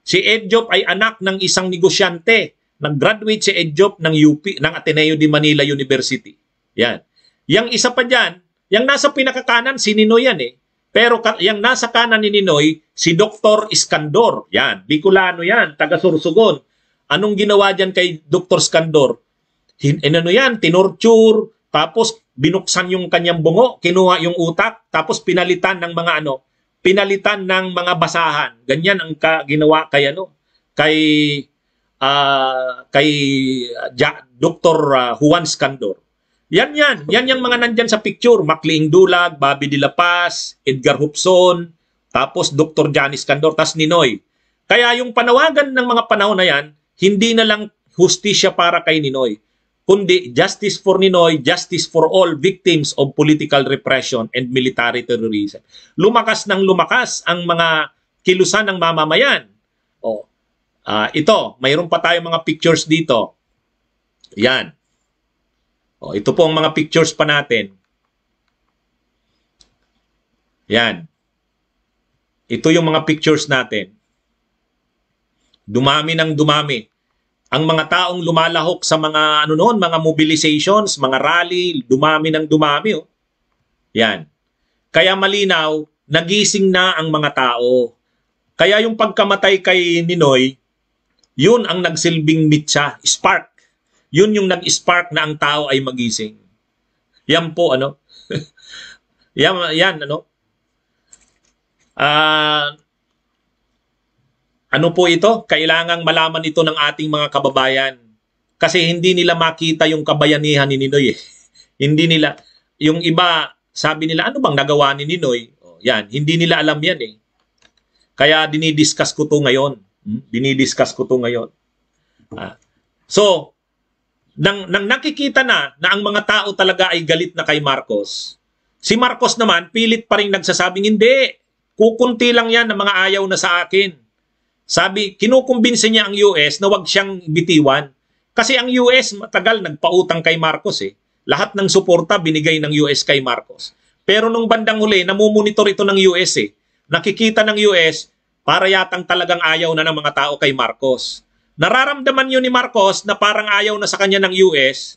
Si Edjop ay anak ng isang negosyante. Nag-graduate si Edjop ng UP, ng Ateneo de Manila University. Yan. Yang isa pa dyan, yung nasa pinakakanan, si Ninoy yan eh. Pero yung nasa kanan ni Ninoy, si Dr. Iskandor. Yan, Bicolano yan, taga Sursugon. Anong ginawa dyan kay Dr. Iskandor? Inano yan, tinorture, tapos binuksan yung kanyang bungo, kinuha yung utak, tapos pinalitan ng mga ano, pinalitan ng mga basahan. Ganyan ang ka, ginawa kay ano, kay uh, kay uh, ah, Dr. Ah, Juan Skandor. Yan yan. Yan yung mga nandyan sa picture. Makling Dulag, Bobby De La Paz, Edgar Hupson, tapos Dr. Janice Candor, tas Ninoy. Kaya yung panawagan ng mga panahon na yan, hindi na lang hustisya para kay Ninoy, kundi justice for Ninoy, justice for all victims of political repression and military terrorism. Lumakas ng lumakas ang mga kilusan ng mamamayan. Oh, uh, ito, mayroon pa tayong mga pictures dito. Yan. O, oh, ito po ang mga pictures pa natin. Yan. Ito yung mga pictures natin. Dumami ng dumami. Ang mga taong lumalahok sa mga ano noon, mga mobilizations, mga rally, dumami ng dumami. Oh. Yan. Kaya malinaw, nagising na ang mga tao. Kaya yung pagkamatay kay Ninoy, yun ang nagsilbing mitsa, spark yun yung nag-spark na ang tao ay magising. Yan po, ano? [laughs] yan, yan, ano? Uh, ano po ito? Kailangang malaman ito ng ating mga kababayan. Kasi hindi nila makita yung kabayanihan ni Ninoy. Eh. [laughs] hindi nila, yung iba, sabi nila, ano bang nagawa ni Ninoy? Oh, yan, hindi nila alam yan eh. Kaya dinidiscuss ko to ngayon. Hmm? Dinidiscuss ko to ngayon. Ah. So, nang, nang nakikita na na ang mga tao talaga ay galit na kay Marcos, si Marcos naman pilit pa rin nagsasabing hindi, kukunti lang yan ng mga ayaw na sa akin. Sabi, kinukumbinsi niya ang US na wag siyang bitiwan. Kasi ang US matagal nagpautang kay Marcos eh. Lahat ng suporta binigay ng US kay Marcos. Pero nung bandang huli, namumonitor ito ng US eh. Nakikita ng US para yatang talagang ayaw na ng mga tao kay Marcos. Nararamdaman yun ni Marcos na parang ayaw na sa kanya ng US.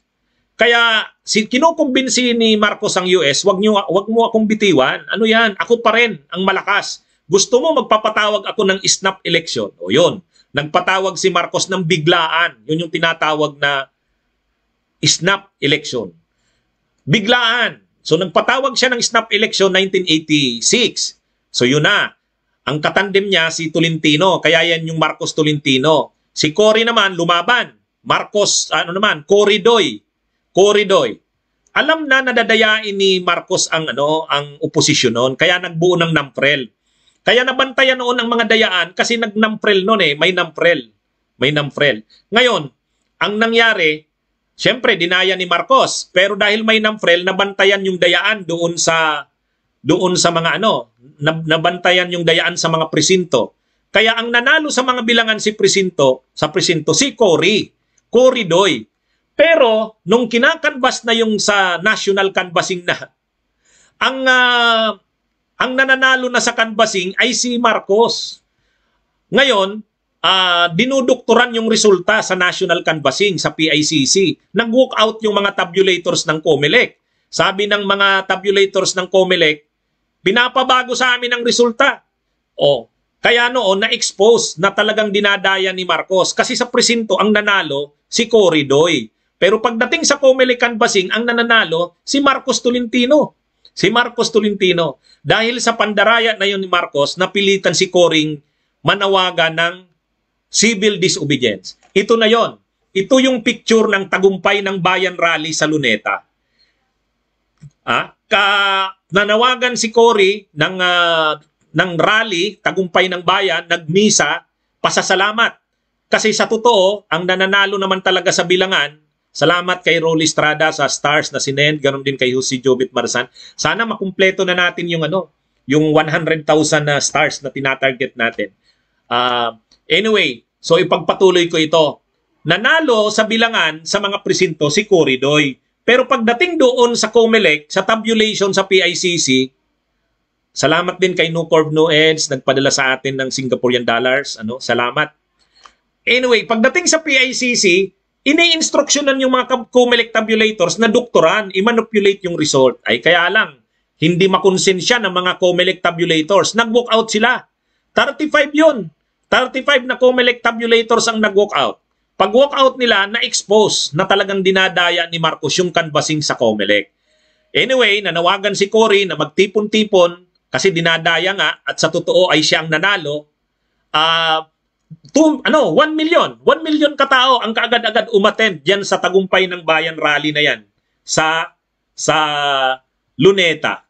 Kaya si kinukumbinsi ni Marcos ang US, wag niyo wag mo akong bitiwan. Ano 'yan? Ako pa rin ang malakas. Gusto mo magpapatawag ako ng snap election? O 'yun. Nagpatawag si Marcos ng biglaan. 'Yun yung tinatawag na snap election. Biglaan. So nagpatawag siya ng snap election 1986. So yun na. Ang katandem niya si Tolentino, kaya yan yung Marcos Tolentino. Si Cory naman lumaban. Marcos, ano naman, Corridoy. Corridoy. Alam na nadadayain ni Marcos ang ano ang oposisyon noon, kaya nagbuo ng namprel. Kaya nabantayan noon ang mga dayaan kasi nagnamprel noon eh, may namprel. May namprel. Ngayon, ang nangyari, Siyempre, dinaya ni Marcos. Pero dahil may namfrel, nabantayan yung dayaan doon sa doon sa mga ano, nabantayan yung dayaan sa mga presinto. Kaya ang nanalo sa mga bilangan si Presinto, sa Presinto, si Cory, Cory Doy. Pero nung kinakanbas na yung sa national canvassing na, ang, uh, ang nananalo na sa canvassing ay si Marcos. Ngayon, uh, dinudukturan yung resulta sa national canvassing sa PICC. Nag-walk out yung mga tabulators ng COMELEC. Sabi ng mga tabulators ng COMELEC, pinapabago sa amin ang resulta. O, kaya noon na-expose na talagang dinadaya ni Marcos kasi sa presinto ang nanalo si Corridoy. Pero pagdating sa Comelican Basing, ang nananalo si Marcos Tolentino. Si Marcos Tolentino. Dahil sa pandaraya na yun ni Marcos, napilitan si Coring manawagan ng civil disobedience. Ito na yon. Ito yung picture ng tagumpay ng bayan rally sa Luneta. Ah, ka, nanawagan si Cory ng uh, ng rally, tagumpay ng bayan, nagmisa, pasasalamat. Kasi sa totoo, ang nananalo naman talaga sa bilangan, salamat kay Rolly Estrada sa stars na sinend, ganun din kay Jose Jovit Marsan. Sana makumpleto na natin yung ano, yung 100,000 na uh, stars na tinatarget natin. Uh, anyway, so ipagpatuloy ko ito. Nanalo sa bilangan sa mga presinto si Corridoy. Pero pagdating doon sa COMELEC, sa tabulation sa PICC, Salamat din kay Nucorp no Ends, nagpadala sa atin ng Singaporean dollars. Ano? Salamat. Anyway, pagdating sa PICC, ini-instructionan yung mga COMELEC tabulators na doktoran, i-manipulate yung result. Ay kaya lang, hindi makonsensya ng mga COMELEC tabulators. Nag-walk out sila. 35 yun. 35 na COMELEC tabulators ang nag-walk out. Pag-walk out nila, na-expose na talagang dinadaya ni Marcos yung canvassing sa COMELEC. Anyway, nanawagan si Cory na magtipon-tipon kasi dinadaya nga at sa totoo ay siya ang nanalo, uh, two, ano, 1 million, 1 million katao ang kaagad-agad umattend diyan sa tagumpay ng bayan rally na yan sa sa Luneta.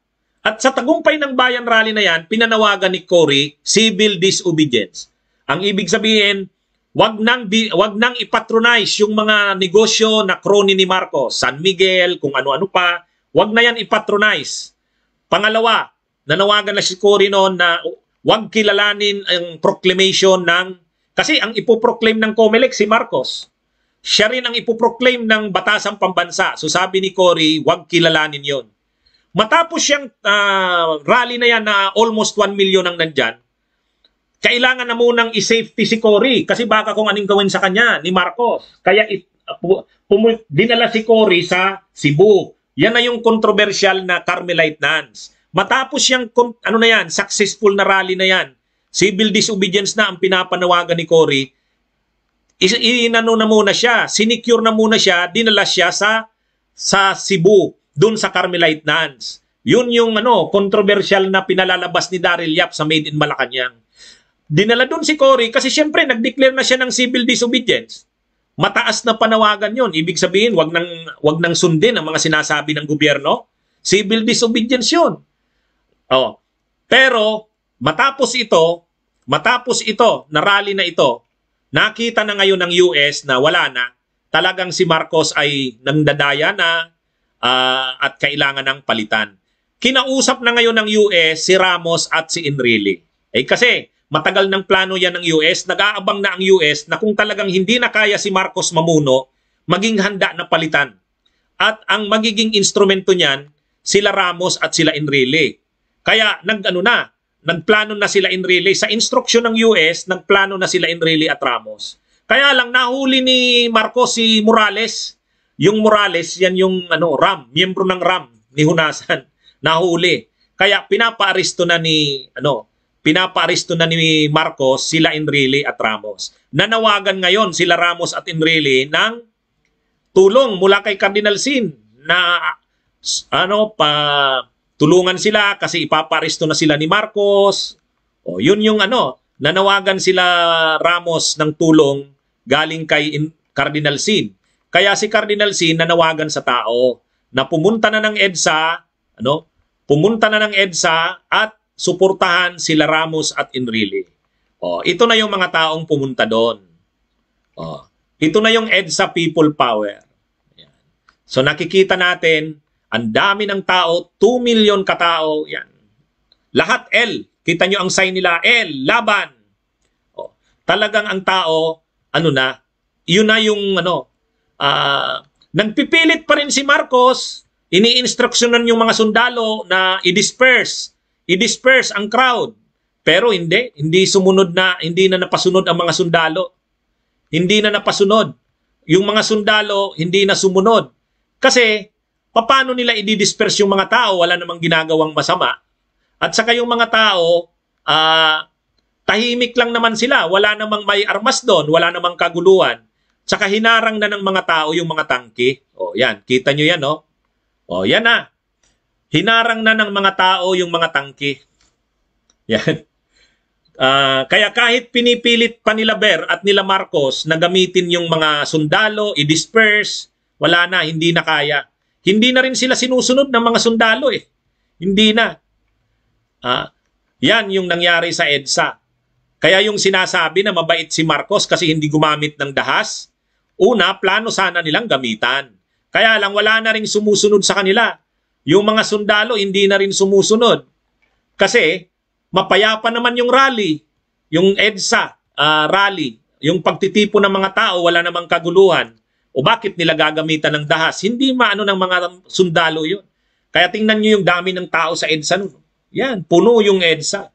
At sa tagumpay ng bayan rally na yan, pinanawagan ni Cory civil disobedience. Ang ibig sabihin, wag nang wag nang ipatronize yung mga negosyo na crony ni Marcos, San Miguel, kung ano-ano pa, wag na yan ipatronize. Pangalawa, nanawagan na si Cory noon na huwag kilalanin ang proclamation ng, kasi ang ipoproclaim ng COMELEC si Marcos. Siya rin ang ipoproclaim ng Batasang Pambansa. So sabi ni Cory, huwag kilalanin yon. Matapos siyang uh, rally na yan na almost 1 million ang nandyan, kailangan na munang i-safety si Cory kasi baka kung anong gawin sa kanya ni Marcos. Kaya it, uh, dinala si Cory sa Cebu. Yan na yung controversial na Carmelite nuns. Matapos yung, ano na yan, successful na rally na yan, civil disobedience na ang pinapanawagan ni Cory, inano na muna siya, sinecure na muna siya, dinala siya sa sa Cebu, doon sa Carmelite Nuns. Yun yung ano, controversial na pinalalabas ni Daryl Yap sa Made in Malacanang. Dinala doon si Cory kasi siyempre nag-declare na siya ng civil disobedience. Mataas na panawagan yon. Ibig sabihin, wag nang, wag nang sundin ang mga sinasabi ng gobyerno. Civil disobedience yon. Oh. Pero matapos ito, matapos ito, na rally na ito, nakita na ngayon ng US na wala na, talagang si Marcos ay nangdadaya na uh, at kailangan ng palitan. Kinausap na ngayon ng US si Ramos at si Enrile. Eh kasi matagal ng plano yan ng US, nag-aabang na ang US na kung talagang hindi na kaya si Marcos mamuno, maging handa na palitan. At ang magiging instrumento niyan, sila Ramos at sila Enrile. Kaya nagano na, nagplano na sila in relay sa instruction ng US, nagplano na sila in relay at Ramos. Kaya lang nahuli ni Marcos si Morales. Yung Morales, yan yung ano, RAM, miyembro ng RAM ni Hunasan, [laughs] nahuli. Kaya pinapaaresto na ni ano, pinapaaresto na ni Marcos sila Enrile at Ramos. Nanawagan ngayon sila Ramos at Enrile ng tulong mula kay Cardinal Sin na ano pa tulungan sila kasi ipaparisto na sila ni Marcos. O, yun yung ano, nanawagan sila Ramos ng tulong galing kay Cardinal Sin. Kaya si Cardinal Sin nanawagan sa tao na pumunta na ng EDSA, ano? Pumunta na ng EDSA at suportahan sila Ramos at Enrile. Oh, ito na yung mga taong pumunta doon. Oh, ito na yung EDSA people power. So nakikita natin ang dami ng tao, 2 million katao, yan. Lahat L. Kita nyo ang sign nila, L, laban. O, oh, talagang ang tao, ano na, yun na yung ano, uh, nagpipilit pa rin si Marcos, iniinstruksyonan yung mga sundalo na i-disperse, i-disperse ang crowd. Pero hindi, hindi sumunod na, hindi na napasunod ang mga sundalo. Hindi na napasunod. Yung mga sundalo, hindi na sumunod. Kasi paano nila i-disperse yung mga tao, wala namang ginagawang masama. At saka yung mga tao, uh, tahimik lang naman sila, wala namang may armas doon, wala namang kaguluhan. Saka hinarang na ng mga tao yung mga tangke. O yan, kita nyo yan o. Oh. O yan na. Ah. Hinarang na ng mga tao yung mga tangke. [laughs] Yan. Uh, kaya kahit pinipilit pa nila Ber at nila Marcos na gamitin yung mga sundalo, i-disperse, wala na, hindi na kaya. Hindi na rin sila sinusunod ng mga sundalo eh. Hindi na. Ah, yan yung nangyari sa EDSA. Kaya yung sinasabi na mabait si Marcos kasi hindi gumamit ng dahas, una, plano sana nilang gamitan. Kaya lang wala na rin sumusunod sa kanila. Yung mga sundalo hindi na rin sumusunod. Kasi mapayapa naman yung rally, yung EDSA uh, rally, yung pagtitipo ng mga tao, wala namang kaguluhan. O bakit nila gagamitan ng dahas? Hindi maano ng mga sundalo yun. Kaya tingnan nyo yung dami ng tao sa EDSA nun. Yan, puno yung EDSA.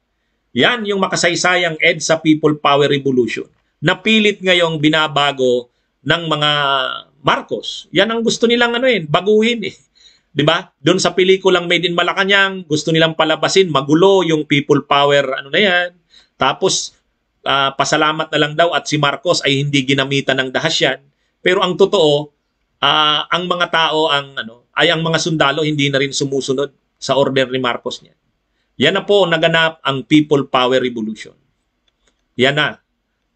Yan yung makasaysayang EDSA People Power Revolution. Napilit ngayong binabago ng mga Marcos. Yan ang gusto nilang ano eh, baguhin eh. [laughs] 'Di ba? Doon sa pelikulang Made in Malacanang, gusto nilang palabasin magulo yung people power ano na yan. Tapos uh, pasalamat na lang daw at si Marcos ay hindi ginamitan ng dahas yan. Pero ang totoo, uh, ang mga tao ang ano ay ang mga sundalo hindi na rin sumusunod sa order ni Marcos niya. Yan na po naganap ang People Power Revolution. Yan na.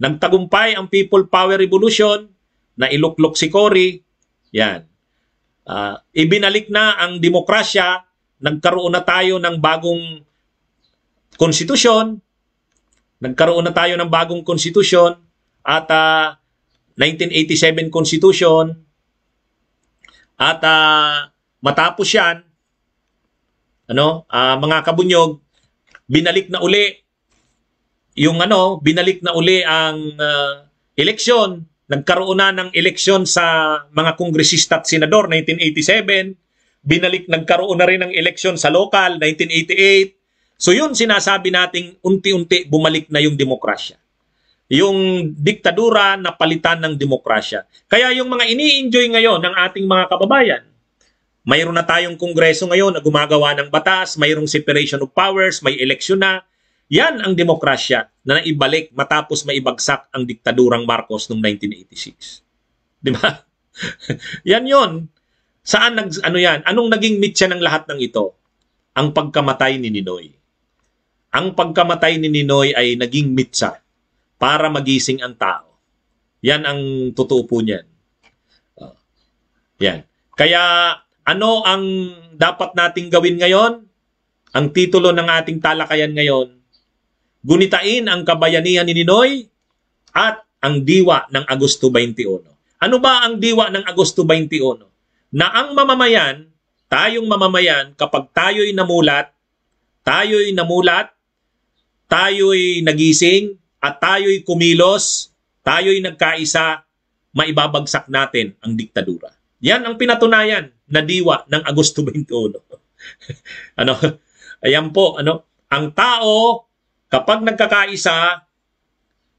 Nang tagumpay ang People Power Revolution na iluklok si Cory. Yan. Uh, ibinalik na ang demokrasya. Nagkaroon na tayo ng bagong konstitusyon. Nagkaroon na tayo ng bagong konstitusyon at uh, 1987 Constitution at uh, matapos yan, ano, uh, mga kabunyog, binalik na uli yung ano, binalik na uli ang uh, eleksyon. Nagkaroon na ng eleksyon sa mga kongresista at senador 1987. Binalik, nagkaroon na rin ng eleksyon sa local 1988. So yun sinasabi nating unti-unti bumalik na yung demokrasya yung diktadura na palitan ng demokrasya. Kaya yung mga ini-enjoy ngayon ng ating mga kababayan, mayroon na tayong kongreso ngayon na gumagawa ng batas, mayroong separation of powers, may eleksyon na. Yan ang demokrasya na naibalik matapos maibagsak ang diktadurang Marcos noong 1986. Di ba? [laughs] yan yon. Saan nag, ano yan? Anong naging mitya ng lahat ng ito? Ang pagkamatay ni Ninoy. Ang pagkamatay ni Ninoy ay naging mitsa para magising ang tao. Yan ang totoo po niyan. Ah, yan. Kaya ano ang dapat nating gawin ngayon? Ang titulo ng ating talakayan ngayon, Gunitain ang kabayanihan ni Ninoy at ang diwa ng Agosto 21. Ano ba ang diwa ng Agosto 21? Na ang mamamayan, tayong mamamayan, kapag tayo'y namulat, tayo'y namulat, tayo'y nagising, at tayo'y kumilos, tayo'y nagkaisa, maibabagsak natin ang diktadura. Yan ang pinatunayan na diwa ng Agosto 21. [laughs] [laughs] ano? Ayan po, ano? Ang tao, kapag nagkakaisa,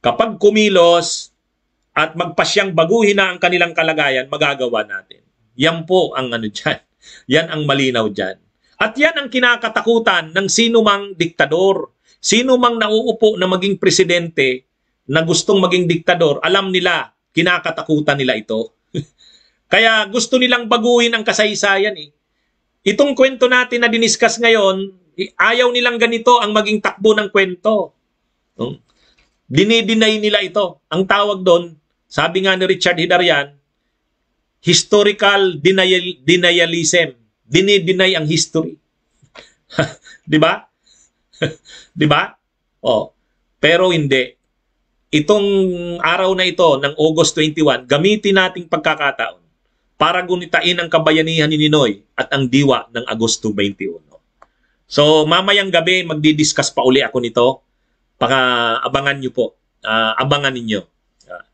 kapag kumilos, at magpasyang baguhin na ang kanilang kalagayan, magagawa natin. Yan po ang ano dyan. [laughs] Yan ang malinaw dyan. At yan ang kinakatakutan ng sinumang diktador Sino mang nauupo na maging presidente na gustong maging diktador, alam nila, kinakatakutan nila ito. [laughs] Kaya gusto nilang baguhin ang kasaysayan eh. Itong kwento natin na diniskas ngayon, ayaw nilang ganito ang maging takbo ng kwento. Dinidinay nila ito. Ang tawag doon, sabi nga ni Richard Hidarian, historical denial, denialism. Dinidinay ang history. [laughs] 'Di ba? [laughs] 'Di ba? Oh, pero hindi. Itong araw na ito ng August 21, gamitin nating pagkakataon para gunitain ang kabayanihan ni Ninoy at ang diwa ng Agosto 21. So mamayang gabi magdi-discuss pa uli ako nito. Paka abangan niyo po. Uh, abangan niyo. Ah,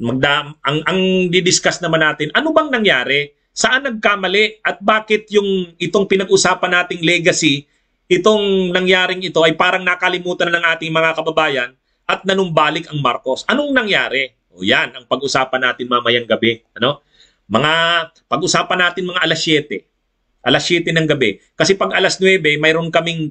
magda ang ang di-discuss naman natin, ano bang nangyari? Saan nagkamali at bakit yung itong pinag-usapan nating legacy itong nangyaring ito ay parang nakalimutan na ng ating mga kababayan at nanumbalik ang Marcos. Anong nangyari? O yan, ang pag-usapan natin mamayang gabi. Ano? Mga, pag-usapan natin mga alas 7. Alas 7 ng gabi. Kasi pag alas 9, mayroon kaming